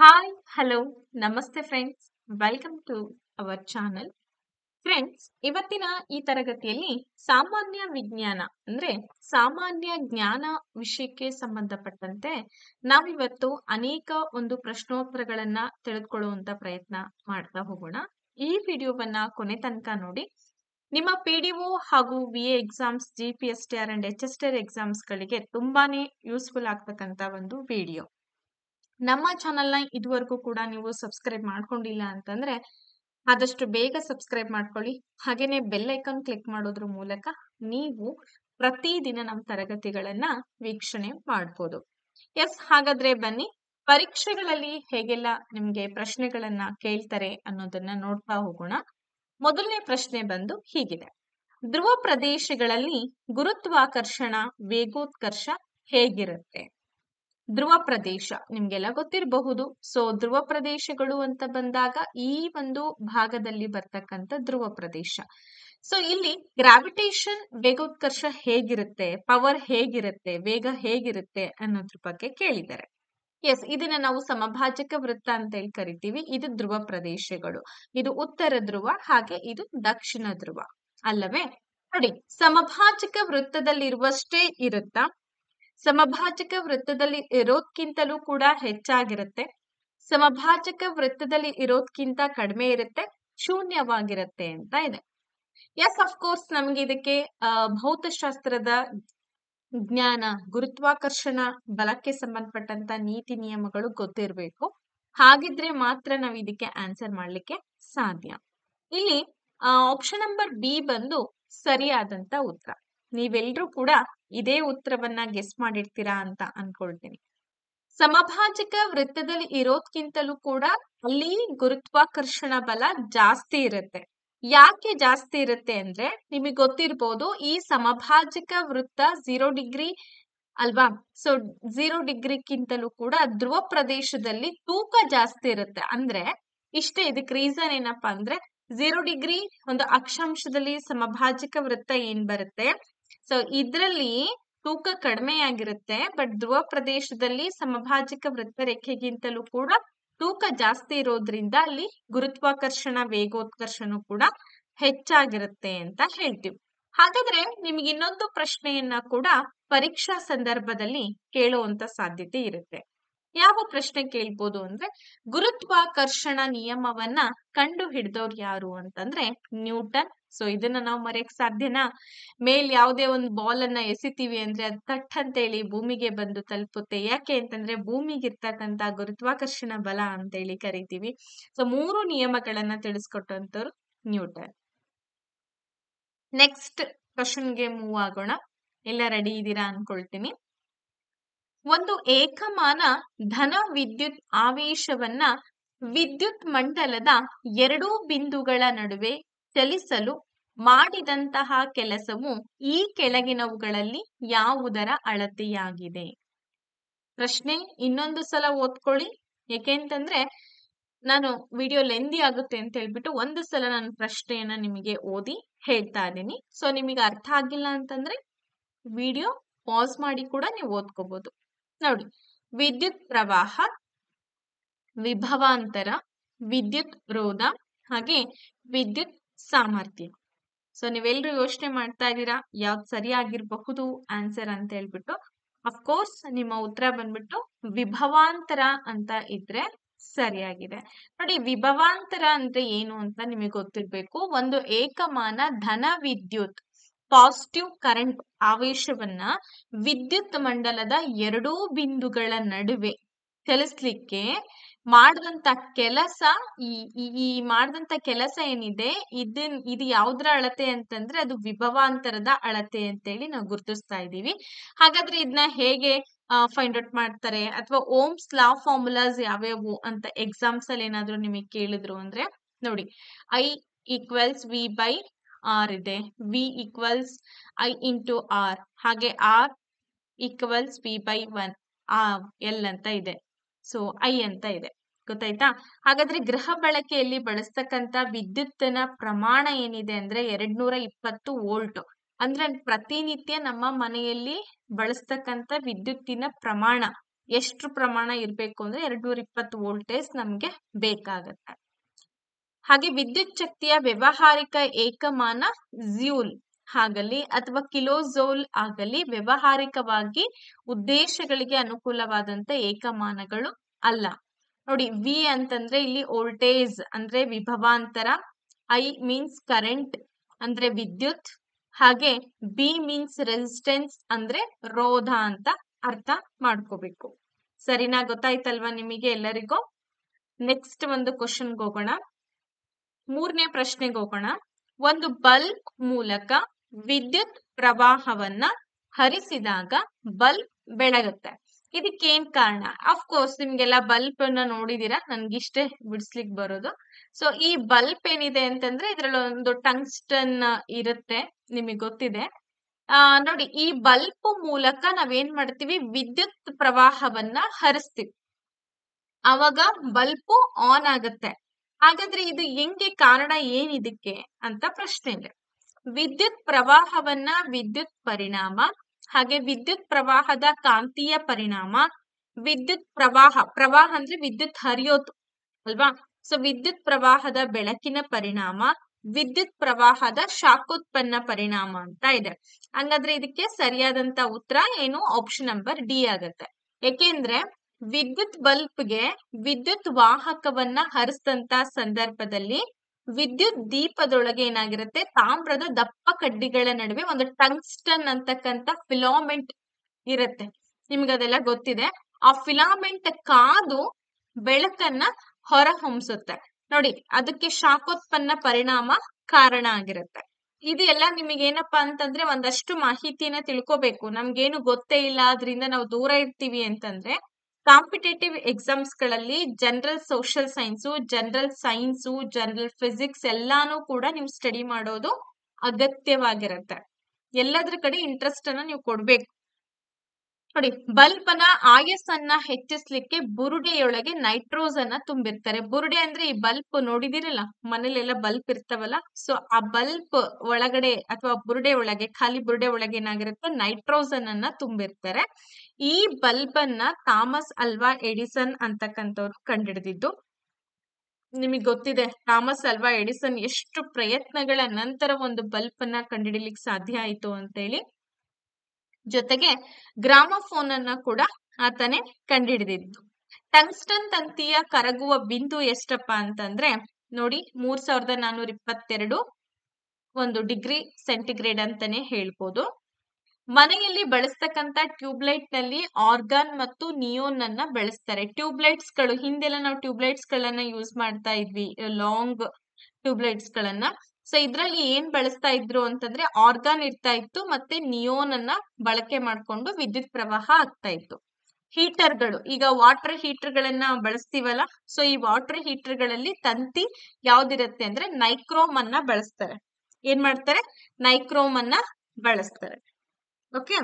hi hello ನಮಸ್ತೆ friends welcome to our channel friends ಇವತ್ತಿನ ಈ ತರಗತಿಯಲ್ಲಿ ಸಾಮಾನ್ಯ ವಿಜ್ಞಾನ ಅಂದ್ರೆ ಸಾಮಾನ್ಯ ಜ್ಞಾನ ವಿಷಯಕ್ಕೆ ಸಂಬಂಧಪಟ್ಟಂತೆ ನಾವಿವತ್ತು ಅನೇಕ ಒಂದು ಪ್ರಶ್ನೋತ್ತರಗಳನ್ನ ತಿಳಿದುಕೊಳ್ಳುವಂತ ಪ್ರಯತ್ನ ಮಾಡ್ತಾ ಹೋಗೋಣ ಈ ವಿಡಿಯೋವನ್ನ ಕೊನೆ ತನಕ ನೋಡಿ ನಿಮ್ಮ ಪಿ ಡಿ ಒ ಹಾಗೂ V A exams G P S T R and H S T R ಎಕ್ಸಾಮ್ಸ್ಗಳಿಗೆ ತುಂಬಾನೇ ಯೂಸ್ಫುಲ್ ಆಗ್ತಕ್ಕಂಥ ಒಂದು ವಿಡಿಯೋ ನಮ್ಮ ಚಾನಲ್ನ ಇದುವರೆಗೂ ಕೂಡ ನೀವು ಸಬ್ಸ್ಕ್ರೈಬ್ ಮಾಡ್ಕೊಂಡಿಲ್ಲ ಅಂತಂದ್ರೆ ಆದಷ್ಟು ಬೇಗ ಸಬ್ಸ್ಕ್ರೈಬ್ ಮಾಡ್ಕೊಳ್ಳಿ ಹಾಗೇನೆ ಬೆಲ್ ಕ್ಲಿಕ್ ಮಾಡೋದ್ರ ಮೂಲಕ ನೀವು ಪ್ರತಿದಿನ ನಮ್ಮ ತರಗತಿಗಳನ್ನ ವೀಕ್ಷಣೆ ಮಾಡ್ಬೋದು ಎಸ್ ಹಾಗಾದ್ರೆ ಬನ್ನಿ ಪರೀಕ್ಷೆಗಳಲ್ಲಿ ಹೇಗೆಲ್ಲ ನಿಮ್ಗೆ ಪ್ರಶ್ನೆಗಳನ್ನ ಕೇಳ್ತಾರೆ ಅನ್ನೋದನ್ನ ನೋಡ್ತಾ ಹೋಗೋಣ ಮೊದಲನೇ ಪ್ರಶ್ನೆ ಬಂದು ಹೀಗಿದೆ ಧ್ರುವ ಪ್ರದೇಶಗಳಲ್ಲಿ ಗುರುತ್ವಾಕರ್ಷಣ ವೇಗೋತ್ಕರ್ಷ ಹೇಗಿರುತ್ತೆ ಧ್ರುವ ಪ್ರದೇಶ ನಿಮ್ಗೆಲ್ಲ ಗೊತ್ತಿರಬಹುದು ಸೊ ಧ್ರುವ ಪ್ರದೇಶಗಳು ಅಂತ ಬಂದಾಗ ಈ ಒಂದು ಭಾಗದಲ್ಲಿ ಬರ್ತಕ್ಕಂಥ ಧ್ರುವ ಪ್ರದೇಶ ಸೊ ಇಲ್ಲಿ ಗ್ರಾವಿಟೇಷನ್ ವೇಗೋತ್ಕರ್ಷ ಹೇಗಿರುತ್ತೆ ಪವರ್ ಹೇಗಿರುತ್ತೆ ವೇಗ ಹೇಗಿರುತ್ತೆ ಅನ್ನೋದ್ರ ಬಗ್ಗೆ ಕೇಳಿದ್ದಾರೆ ಎಸ್ ಇದನ್ನ ನಾವು ಸಮಭಾಜಕ ವೃತ್ತ ಅಂತ ಹೇಳಿ ಕರಿತೀವಿ ಇದು ಧ್ರುವ ಪ್ರದೇಶಗಳು ಇದು ಉತ್ತರ ಧ್ರುವ ಹಾಗೆ ಇದು ದಕ್ಷಿಣ ಧ್ರುವ ಅಲ್ಲವೇ ನೋಡಿ ಸಮಭಾಜಕ ವೃತ್ತದಲ್ಲಿರುವಷ್ಟೇ ಇರುತ್ತಾ ಸಮಭಾಜಕ ವೃತ್ತದಲ್ಲಿ ಇರೋದ್ಕಿಂತಲೂ ಕೂಡ ಹೆಚ್ಚಾಗಿರುತ್ತೆ ಸಮಭಾಜಕ ವೃತ್ತದಲ್ಲಿ ಇರೋದ್ಕಿಂತ ಕಡಿಮೆ ಇರುತ್ತೆ ಶೂನ್ಯವಾಗಿರುತ್ತೆ ಅಂತ ಇದೆ ಎಸ್ ಅಫ್ಕೋರ್ಸ್ ನಮ್ಗೆ ಇದಕ್ಕೆ ಭೌತಶಾಸ್ತ್ರದ ಜ್ಞಾನ ಗುರುತ್ವಾಕರ್ಷಣ ಬಲಕ್ಕೆ ಸಂಬಂಧಪಟ್ಟಂತ ನೀತಿ ನಿಯಮಗಳು ಗೊತ್ತಿರಬೇಕು ಹಾಗಿದ್ರೆ ಮಾತ್ರ ನಾವು ಇದಕ್ಕೆ ಆನ್ಸರ್ ಮಾಡ್ಲಿಕ್ಕೆ ಸಾಧ್ಯ ಇಲ್ಲಿ ಆಪ್ಷನ್ ನಂಬರ್ ಬಿ ಬಂದು ಸರಿಯಾದಂತ ಉತ್ತರ ನೀವೆಲ್ಲರೂ ಕೂಡ ಇದೇ ಉತ್ತರವನ್ನ ಗೆಸ್ ಮಾಡಿರ್ತೀರಾ ಅಂತ ಅನ್ಕೊಳ್ತೀನಿ ಸಮಭಾಜಕ ವೃತ್ತದಲ್ಲಿ ಇರೋದ್ಕಿಂತಲೂ ಕೂಡ ಅಲ್ಲಿ ಗುರುತ್ವಾಕರ್ಷಣ ಬಲ ಜಾಸ್ತಿ ಇರುತ್ತೆ ಯಾಕೆ ಜಾಸ್ತಿ ಇರುತ್ತೆ ಅಂದ್ರೆ ನಿಮಗೆ ಗೊತ್ತಿರ್ಬೋದು ಈ ಸಮಭಾಜಕ ವೃತ್ತ ಝೀರೋ ಡಿಗ್ರಿ ಅಲ್ವಾ ಸೊ ಝೀರೋ ಡಿಗ್ರಿಕ್ಕಿಂತಲೂ ಕೂಡ ಧ್ರುವ ಪ್ರದೇಶದಲ್ಲಿ ತೂಕ ಜಾಸ್ತಿ ಇರುತ್ತೆ ಅಂದ್ರೆ ಇಷ್ಟೇ ಇದಕ್ಕೆ ರೀಸನ್ ಏನಪ್ಪಾ ಅಂದ್ರೆ ಝೀರೋ ಡಿಗ್ರಿ ಒಂದು ಅಕ್ಷಾಂಶದಲ್ಲಿ ಸಮಭಾಜಕ ವೃತ್ತ ಏನ್ ಬರುತ್ತೆ ಸೊ ಇದರಲ್ಲಿ ತೂಕ ಆಗಿರುತ್ತೆ ಬಟ್ ಧ್ರುವ ಪ್ರದೇಶದಲ್ಲಿ ಸಮಭಾಜಿಕ ವೃತ್ತ ರೇಖೆಗಿಂತಲೂ ಕೂಡ ತೂಕ ಜಾಸ್ತಿ ಇರೋದ್ರಿಂದ ಅಲ್ಲಿ ಗುರುತ್ವಾಕರ್ಷಣ ವೇಗೋತ್ಕರ್ಷಣ ಕೂಡ ಹೆಚ್ಚಾಗಿರುತ್ತೆ ಅಂತ ಹೇಳ್ತೀವಿ ಹಾಗಾದ್ರೆ ನಿಮ್ಗೆ ಇನ್ನೊಂದು ಪ್ರಶ್ನೆಯನ್ನ ಕೂಡ ಪರೀಕ್ಷಾ ಸಂದರ್ಭದಲ್ಲಿ ಕೇಳುವಂತ ಸಾಧ್ಯತೆ ಇರುತ್ತೆ ಯಾವ ಪ್ರಶ್ನೆ ಕೇಳ್ಬೋದು ಅಂದ್ರೆ ಗುರುತ್ವಾಕರ್ಷಣ ನಿಯಮವನ್ನ ಕಂಡು ಹಿಡಿದವ್ರು ಯಾರು ಅಂತಂದ್ರೆ ನ್ಯೂಟನ್ ಸೊ ಇದನ್ನ ನಾವು ಮರೆಯಕ್ ಸಾಧ್ಯನಾ ಮೇಲ್ ಯಾವುದೇ ಒಂದು ಬಾಲ್ ಅನ್ನ ಎಸಿತೀವಿ ಅಂದ್ರೆ ಅದ್ ತಟ್ ಹೇಳಿ ಭೂಮಿಗೆ ಬಂದು ತಲುಪುತ್ತೆ ಯಾಕೆ ಅಂತಂದ್ರೆ ಭೂಮಿಗೆ ಇರ್ತಕ್ಕಂತ ಗುರುತ್ವಾಕರ್ಷಣ ಬಲ ಅಂತೇಳಿ ಕರಿತೀವಿ ಸೊ ಮೂರು ನಿಯಮಗಳನ್ನ ತಿಳಿಸ್ಕೊಟ್ಟಂತವ್ರು ನ್ಯೂಟನ್ ನೆಕ್ಸ್ಟ್ ಕ್ವಶನ್ಗೆ ಮೂವ್ ಆಗೋಣ ಎಲ್ಲ ರೆಡಿ ಇದ್ದೀರಾ ಅನ್ಕೊಳ್ತೀನಿ ಒಂದು ಏಕಮಾನ ಧನ ವಿದ್ಯುತ್ ಆವೇಶವನ್ನ ವಿದ್ಯುತ್ ಮಂಡಲದ ಎರಡೂ ಬಿಂದುಗಳ ನಡುವೆ ಚಲಿಸಲು ಮಾಡಿದಂತಹ ಕೆಲಸವು ಈ ಕೆಳಗಿನವುಗಳಲ್ಲಿ ಯಾವುದರ ಅಳತೆಯಾಗಿದೆ ಪ್ರಶ್ನೆ ಇನ್ನೊಂದು ಸಲ ಓದ್ಕೊಳ್ಳಿ ಏಕೆಂತಂದ್ರೆ ನಾನು ವಿಡಿಯೋ ಲೆಂದಿ ಆಗುತ್ತೆ ಅಂತ ಹೇಳ್ಬಿಟ್ಟು ಒಂದು ಸಲ ನಾನು ಪ್ರಶ್ನೆಯನ್ನ ನಿಮಗೆ ಓದಿ ಹೇಳ್ತಾ ಇದ್ದೀನಿ ಸೊ ನಿಮಗೆ ಅರ್ಥ ಆಗಿಲ್ಲ ಅಂತಂದ್ರೆ ವಿಡಿಯೋ ಪಾಸ್ ಮಾಡಿ ಕೂಡ ನೀವು ಓದ್ಕೋಬಹುದು ನೋಡಿ ವಿದ್ಯುತ್ ಪ್ರವಾಹ ವಿಭವಾಂತರ ವಿದ್ಯುತ್ ರೋಧ ಹಾಗೆ ವಿದ್ಯುತ್ ಸಾಮರ್ಥ್ಯ ಸೊ ನೀವೆಲ್ರು ಯೋಚನೆ ಮಾಡ್ತಾ ಇದ್ದೀರಾ ಯಾವ್ದು ಸರಿಯಾಗಿರ್ಬಹುದು ಆನ್ಸರ್ ಅಂತ ಹೇಳ್ಬಿಟ್ಟು ಅಫ್ಕೋರ್ಸ್ ನಿಮ್ಮ ಉತ್ತರ ಬಂದ್ಬಿಟ್ಟು ವಿಭವಾಂತರ ಅಂತ ಇದ್ರೆ ಸರಿಯಾಗಿದೆ ನೋಡಿ ವಿಭವಾಂತರ ಅಂದ್ರೆ ಏನು ಅಂತ ನಿಮಗೆ ಗೊತ್ತಿರ್ಬೇಕು ಒಂದು ಏಕಮಾನ ಧನ ವಿದ್ಯುತ್ ಪಾಸಿಟಿವ್ ಕರೆಂಟ್ ಆವೇಶವನ್ನ ವಿದ್ಯುತ್ ಮಂಡಲದ ಎರಡೂ ಬಿಂದುಗಳ ನಡುವೆ ಚಲಿಸ್ಲಿಕ್ಕೆ ಮಾಡಿದಂತ ಕೆಲಸ ಈ ಈ ಮಾಡಿದಂತ ಕೆಲಸ ಏನಿದೆ ಇದನ್ ಇದು ಯಾವ್ದ್ರ ಅಳತೆ ಅಂತಂದ್ರೆ ಅದು ವಿಭವಾಂತರದ ಅಳತೆ ಅಂತೇಳಿ ನಾವು ಗುರುತಿಸ್ತಾ ಇದ್ದೀವಿ ಹಾಗಾದ್ರೆ ಇದನ್ನ ಹೇಗೆ ಫೈಂಡ್ ಔಟ್ ಮಾಡ್ತಾರೆ ಅಥವಾ ಓಮ್ಸ್ ಲಾ ಫಾರ್ಮುಲಾಸ್ ಯಾವ್ಯಾವು ಅಂತ ಎಕ್ಸಾಮ್ಸ್ ಅಲ್ಲಿ ಏನಾದ್ರು ನಿಮಗೆ ಕೇಳಿದ್ರು ಅಂದ್ರೆ ನೋಡಿ I equals V by R ಇದೆ V equals I into R ಹಾಗೆ R equals V by one ಆ ಎಲ್ ಅಂತ ಇದೆ ಸೊ ಐ ಅಂತ ಇದೆ ಗೊತ್ತಾಯ್ತಾ ಹಾಗಾದ್ರೆ ಗೃಹ ಬಳಕೆಯಲ್ಲಿ ಬಳಸ್ತಕ್ಕಂತ ವಿದ್ಯುತ್ತಿನ ಪ್ರಮಾಣ ಏನಿದೆ ಅಂದ್ರೆ ಎರಡ್ ನೂರ ಇಪ್ಪತ್ತು ವೋಲ್ಟ್ ಅಂದ್ರೆ ಪ್ರತಿನಿತ್ಯ ನಮ್ಮ ಮನೆಯಲ್ಲಿ ಬಳಸ್ತಕ್ಕಂಥ ವಿದ್ಯುತ್ತಿನ ಪ್ರಮಾಣ ಎಷ್ಟು ಪ್ರಮಾಣ ಇರಬೇಕು ಅಂದ್ರೆ ಎರಡ್ ನೂರ ಇಪ್ಪತ್ತು ವೋಲ್ಟೇಜ್ ನಮ್ಗೆ ಬೇಕಾಗತ್ತೆ ಹಾಗೆ ವಿದ್ಯುತ್ ಶಕ್ತಿಯ ವ್ಯವಹಾರಿಕ ಏಕಮಾನ ಜ್ಯೂಲ್ ಆಗಲಿ ಅಥವಾ ಕಿಲೋಝೋಲ್ ಆಗಲಿ ವ್ಯವಹಾರಿಕವಾಗಿ ಉದ್ದೇಶಗಳಿಗೆ ಅನುಕೂಲವಾದಂತ ಏಕಮಾನಗಳು ಅಲ್ಲ ನೋಡಿ ವಿ ಅಂತಂದ್ರೆ ಇಲ್ಲಿ ವೋಲ್ಟೇಜ್ ಅಂದ್ರೆ ವಿಭವಾಂತರ ಐ ಮೀನ್ಸ್ ಕರೆಂಟ್ ಅಂದ್ರೆ ವಿದ್ಯುತ್ ಹಾಗೆ ಬಿ ಮೀನ್ಸ್ ರೆಸಿಸ್ಟೆನ್ಸ್ ಅಂದ್ರೆ ರೋಧ ಅಂತ ಅರ್ಥ ಮಾಡ್ಕೋಬೇಕು ಸರಿನಾ ಗೊತ್ತಾಯ್ತಲ್ವಾ ನಿಮಗೆ ಎಲ್ಲರಿಗೂ ನೆಕ್ಸ್ಟ್ ಒಂದು ಕ್ವಶನ್ಗೆ ಹೋಗೋಣ ಮೂರನೇ ಪ್ರಶ್ನೆಗೆ ಹೋಗೋಣ ಒಂದು ಬಲ್ಬ್ ಮೂಲಕ ವಿದ್ಯುತ್ ಪ್ರವಾಹವನ್ನ ಹರಿಸಿದಾಗ ಬಲ್ಬ್ ಬೆಳಗುತ್ತೆ ಇದಕ್ಕೇನ್ ಕಾರಣ ಅಫ್ಕೋರ್ಸ್ ನಿಮ್ಗೆಲ್ಲ ಬಲ್ಪ್ ಅನ್ನ ನೋಡಿದೀರಾ ನನ್ಗಿಷ್ಟೇ ಬಿಡಿಸ್ಲಿಕ್ ಬರೋದು ಸೊ ಈ ಬಲ್ಬ್ ಏನಿದೆ ಅಂತಂದ್ರೆ ಇದ್ರಲ್ಲಿ ಒಂದು ಟಂಗ್ಸ್ಟನ್ ಇರುತ್ತೆ ನಿಮಗೆ ಗೊತ್ತಿದೆ ಆ ನೋಡಿ ಈ ಬಲ್ಬ್ ಮೂಲಕ ನಾವೇನ್ ಮಾಡ್ತೀವಿ ವಿದ್ಯುತ್ ಪ್ರವಾಹವನ್ನ ಹರಿಸ್ತೀವಿ ಅವಾಗ ಬಲ್ಪ್ ಆನ್ ಆಗುತ್ತೆ ಹಾಗಾದ್ರೆ ಇದು ಹೆಂಗೆ ಕಾರಣ ಏನಿದಕ್ಕೆ ಅಂತ ಪ್ರಶ್ನೆ ಇದೆ ವಿದ್ಯುತ್ ಪ್ರವಾಹವನ್ನ ವಿದ್ಯುತ್ ಪರಿಣಾಮ ಹಾಗೆ ವಿದ್ಯುತ್ ಪ್ರವಾಹದ ಕಾಂತೀಯ ಪರಿಣಾಮ ವಿದ್ಯುತ್ ಪ್ರವಾಹ ಪ್ರವಾಹ ಅಂದ್ರೆ ವಿದ್ಯುತ್ ಹರಿಯೋದು ಅಲ್ವಾ ಸೊ ವಿದ್ಯುತ್ ಪ್ರವಾಹದ ಬೆಳಕಿನ ಪರಿಣಾಮ ವಿದ್ಯುತ್ ಪ್ರವಾಹದ ಶಾಖೋತ್ಪನ್ನ ಪರಿಣಾಮ ಅಂತ ಇದೆ ಹಂಗಾದ್ರೆ ಇದಕ್ಕೆ ಸರಿಯಾದಂತ ಉತ್ತರ ಏನು ಆಪ್ಷನ್ ನಂಬರ್ ಡಿ ಆಗತ್ತೆ ಯಾಕೆಂದ್ರೆ ವಿದ್ಯುತ್ ಬಲ್ಬ್ಗೆ ವಿದ್ಯುತ್ ವಾಹಕವನ್ನ ಹರಿಸಿದಂತ ಸಂದರ್ಭದಲ್ಲಿ ವಿದ್ಯುತ್ ದೀಪದೊಳಗೆ ಏನಾಗಿರುತ್ತೆ ತಾಮ್ರದ ದಪ್ಪ ಕಡ್ಡಿಗಳ ನಡುವೆ ಒಂದು ಟಂಗ್ಸ್ಟನ್ ಅಂತಕ್ಕಂತ ಫಿಲಾಮೆಂಟ್ ಇರುತ್ತೆ ಅದೆಲ್ಲ ಗೊತ್ತಿದೆ ಆ ಫಿಲಾಮೆಂಟ್ ಕಾದು ಬೆಳಕನ್ನ ಹೊರಹೊಮ್ಸುತ್ತೆ ನೋಡಿ ಅದಕ್ಕೆ ಶಾಖೋತ್ಪನ್ನ ಪರಿಣಾಮ ಕಾರಣ ಆಗಿರುತ್ತೆ ಇದೆಲ್ಲ ಏನಪ್ಪಾ ಅಂತಂದ್ರೆ ಒಂದಷ್ಟು ಮಾಹಿತಿನ ತಿಳ್ಕೊಬೇಕು ನಮ್ಗೇನು ಗೊತ್ತೇ ಇಲ್ಲ ಅದರಿಂದ ನಾವು ದೂರ ಇರ್ತೀವಿ ಅಂತಂದ್ರೆ ಕಾಂಪಿಟೇಟಿವ್ ಎಕ್ಸಾಮ್ಸ್ ಗಳಲ್ಲಿ general social science general science general physics ಎಲ್ಲಾನು ಕೂಡ ನೀವು ಸ್ಟಡಿ ಮಾಡೋದು ಅಗತ್ಯವಾಗಿರತ್ತೆ ಎಲ್ಲದ್ರ ಕಡೆ ಇಂಟ್ರೆಸ್ಟ್ ಅನ್ನ ನೀವು ಕೊಡ್ಬೇಕು ನೋಡಿ ಆಯಸ್ ಆಯಸ್ಸನ್ನ ಹೆಚ್ಚಿಸ್ಲಿಕ್ಕೆ ಬುರುಡೆಯೊಳಗೆ ನೈಟ್ರೋಸ್ ಅನ್ನ ತುಂಬಿರ್ತಾರೆ ಬುರುಡೆ ಅಂದ್ರೆ ಈ ಬಲ್ಪ್ ನೋಡಿದಿರಲ್ಲ ಮನೇಲೆಲ್ಲ ಬಲ್ಪ್ ಇರ್ತಾವಲ್ಲ ಸೊ ಆ ಬಲ್ಪ್ ಒಳಗಡೆ ಅಥವಾ ಬುರುಡೆ ಒಳಗೆ ಖಾಲಿ ಬುರುಡೆ ಒಳಗೆ ಏನಾಗಿರುತ್ತೆ ನೈಟ್ರೋಸನ್ ಅನ್ನ ತುಂಬಿರ್ತಾರೆ ಈ ಬಲ್ಬ್ ಅನ್ನ ಥಾಮಸ್ ಅಲ್ವಾ ಎಡಿಸನ್ ಅಂತಕ್ಕಂಥವ್ರು ಕಂಡಿಡಿದಿದ್ದು ನಿಮಗೆ ಗೊತ್ತಿದೆ ಥಾಮಸ್ ಅಲ್ವಾ ಎಡಿಸನ್ ಎಷ್ಟು ಪ್ರಯತ್ನಗಳ ನಂತರ ಒಂದು ಬಲ್ಪ್ ಅನ್ನ ಕಂಡಿಡಿಲಿಕ್ಕೆ ಸಾಧ್ಯ ಆಯ್ತು ಅಂತ ಹೇಳಿ ಜೊತೆಗೆ ಗ್ರಾಮಫೋನ್ ಅನ್ನ ಕೂಡ ಆತನೇ ಕಂಡಿಡಿದಿದ್ದು ಟಂಗ್ಸ್ಟನ್ ತಂತಿಯ ಕರಗುವ ಬಿಂದು ಎಷ್ಟಪ್ಪ ಅಂತಂದ್ರೆ ನೋಡಿ ಮೂರ್ ಸಾವಿರದ ನಾನೂರ ಇಪ್ಪತ್ತೆರಡು ಒಂದು ಡಿಗ್ರಿ ಸೆಂಟಿಗ್ರೇಡ್ ಅಂತಾನೆ ಹೇಳ್ಬೋದು ಮನೆಯಲ್ಲಿ ಬಳಸ್ತಕ್ಕಂತ ಟ್ಯೂಬ್ಲೈಟ್ ನಲ್ಲಿ ಆರ್ಗಾನ್ ಮತ್ತು ನಿಯೋನ್ ಅನ್ನ ಬಳಸ್ತಾರೆ ಟ್ಯೂಬ್ಲೈಟ್ಸ್ ಗಳು ಹಿಂದೆಲ್ಲ ನಾವು ಟ್ಯೂಬ್ಲೈಟ್ಸ್ ಗಳನ್ನ ಯೂಸ್ ಮಾಡ್ತಾ ಇದ್ವಿ ಲಾಂಗ್ ಟ್ಯೂಬ್ಲೈಟ್ಸ್ ಗಳನ್ನ ಸೊ ಇದ್ರಲ್ಲಿ ಏನ್ ಬಳಸ್ತಾ ಇದ್ರು ಅಂತಂದ್ರೆ ಆರ್ಗಾನ್ ಇರ್ತಾ ಇತ್ತು ಮತ್ತೆ ನಿಯೋನ್ ಅನ್ನ ಬಳಕೆ ಮಾಡ್ಕೊಂಡು ವಿದ್ಯುತ್ ಪ್ರವಾಹ ಆಗ್ತಾ ಇತ್ತು ಹೀಟರ್ಗಳು ಈಗ ವಾಟರ್ ಹೀಟರ್ ಗಳನ್ನ ಬಳಸ್ತೀವಲ್ಲ ಸೊ ಈ ವಾಟರ್ ಹೀಟರ್ ಗಳಲ್ಲಿ ತಂತಿ ಯಾವ್ದಿರತ್ತೆ ಅಂದ್ರೆ ನೈಕ್ರೋಮ್ ಅನ್ನ ಬಳಸ್ತಾರೆ ಏನ್ ಮಾಡ್ತಾರೆ ನೈಕ್ರೋಮ್ ಅನ್ನ ಬಳಸ್ತಾರೆ ಓಕೆ